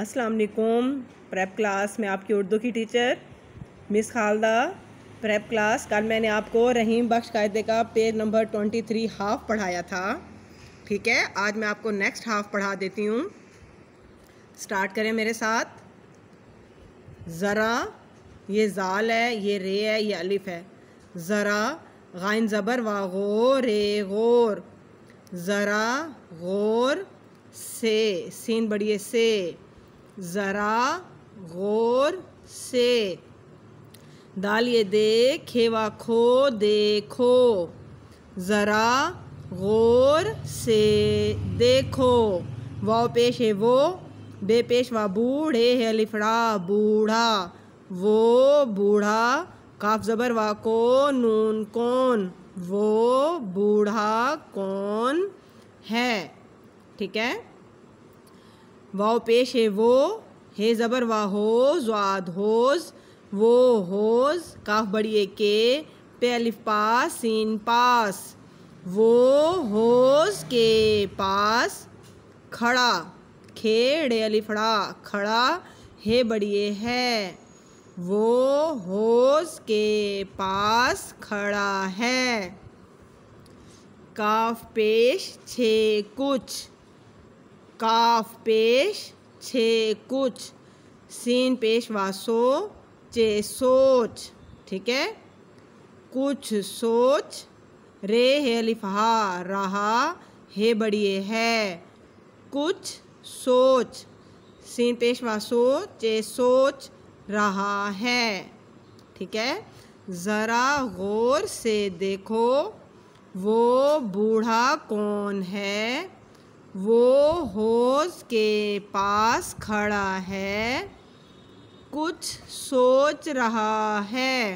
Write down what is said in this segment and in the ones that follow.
अस्सलाम वालेकुम prep class में आपकी उर्दू की teacher miss Khalida prep class कल मैंने आपको रहीम बख्श कायदे का page number twenty three half पढ़ाया था ठीक है आज मैं आपको नेक्स्ट हाफ़ पढ़ा देती हूँ स्टार्ट करें मेरे साथ ज़रा ये जाल है ये रे है ये अलिफ है ज़रा गाइन ज़बर व गौर रे गोर ज़रा गोर से सीन बढ़िए से ज़रा गौर से दाल ये दे खेवा खो देखो ज़रा गौर से देखो वाव पेश है वो बे पेश वा बूढ़े है अलिफड़ा बूढ़ा वो बूढ़ा काफ ज़बर वा को नून कौन वो बूढ़ा कौन है ठीक है वाव पेश है वो हे ज़बर वाह होज वाद होज वो होज काफ बड़ी के पे अलिफ पास सीन पास वो होज के पास खड़ा खेड़े अलिफड़ा खड़ा हे बड़िए है वो होज के पास खड़ा है काफ पेश छे कुछ काफ पेश छे कुछ सीन पेश वासो चे सोच ठीक है कुछ सोच रे है लिफहा रहा हे बड़िए है कुछ सोच सीन पेश वासो चे सोच रहा है ठीक है ज़रा गौर से देखो वो बूढ़ा कौन है वो होज के पास खड़ा है कुछ सोच रहा है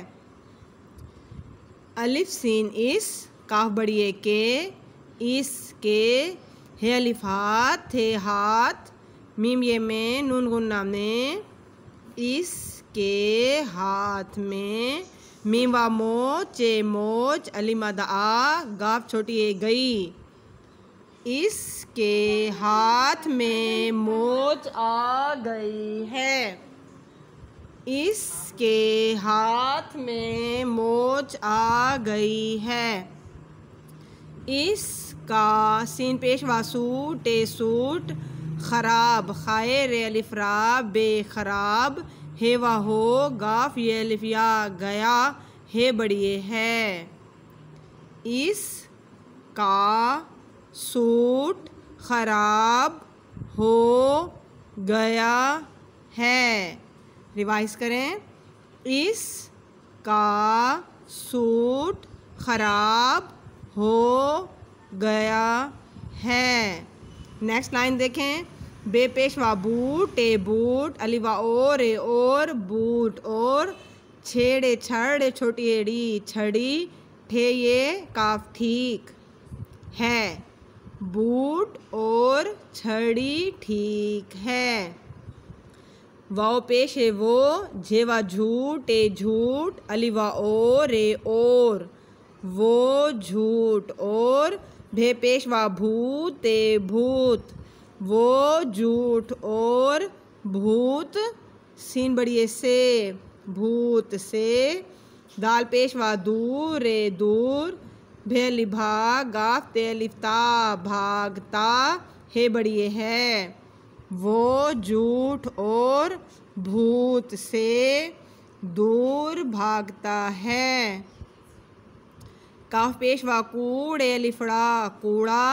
अलिफ सीन इस काफ बड़िए के इस के हे अलिफात हाथ हाथ मीम ये में नून नाम में इस के हाथ में मीम वा मोच मोच अली मदा गाप छोटी गई इसके हाथ में मोच आ गई है इसके हाथ में मोच आ गई है इसका सीन पेशवा सूट ए सूट खराब खायर अलिफ्रा बेखराब हेवा हो गाफ ये अलिफिया गया हे बड़िए है इस का सूट ख़राब हो गया है रिवाइज करें इस का सूट ख़राब हो गया है नेक्स्ट लाइन देखें बेपेशवा बूट टे बूट अलिवा और ए और बूट और छेड़े छड़ छोटी एड़ी छड़ी ठे ये काफ ठीक है बूट और छड़ी ठीक है वाओ पेश है वो झेवा झूठ ए झूठ अलिवा ओ रे और वो झूठ और भे पेश वा भूत ए भूत वो झूठ और भूत सीन बढ़िए से भूत से दाल पेश वा दूर रे दूर भेलिभा गाफ तेलिफ्ता भागता हे बड़िए है वो झूठ और भूत से दूर भागता है काफ पेशवा कूड़े लिफड़ा कूड़ा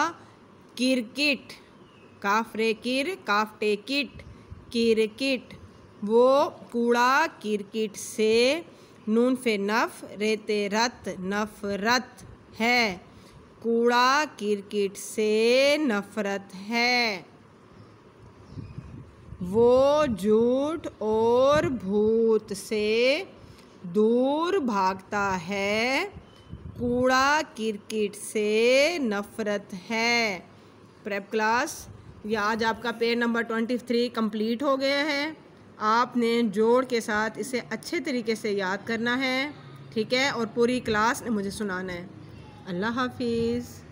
किरकिट काफ रे किर काफ किट किरकिट वो कूड़ा किरकिट से नून फे नफ रेते रत नफरत है कूड़ा क्रिकेट से नफरत है वो झूठ और भूत से दूर भागता है कूड़ा क्रिकेट से नफरत है प्रेप क्लास ये आज आपका page number twenty three complete हो गया है आपने जोड़ के साथ इसे अच्छे तरीके से याद करना है ठीक है और पूरी क्लास ने मुझे सुनाना है अल्लाह हाफिज़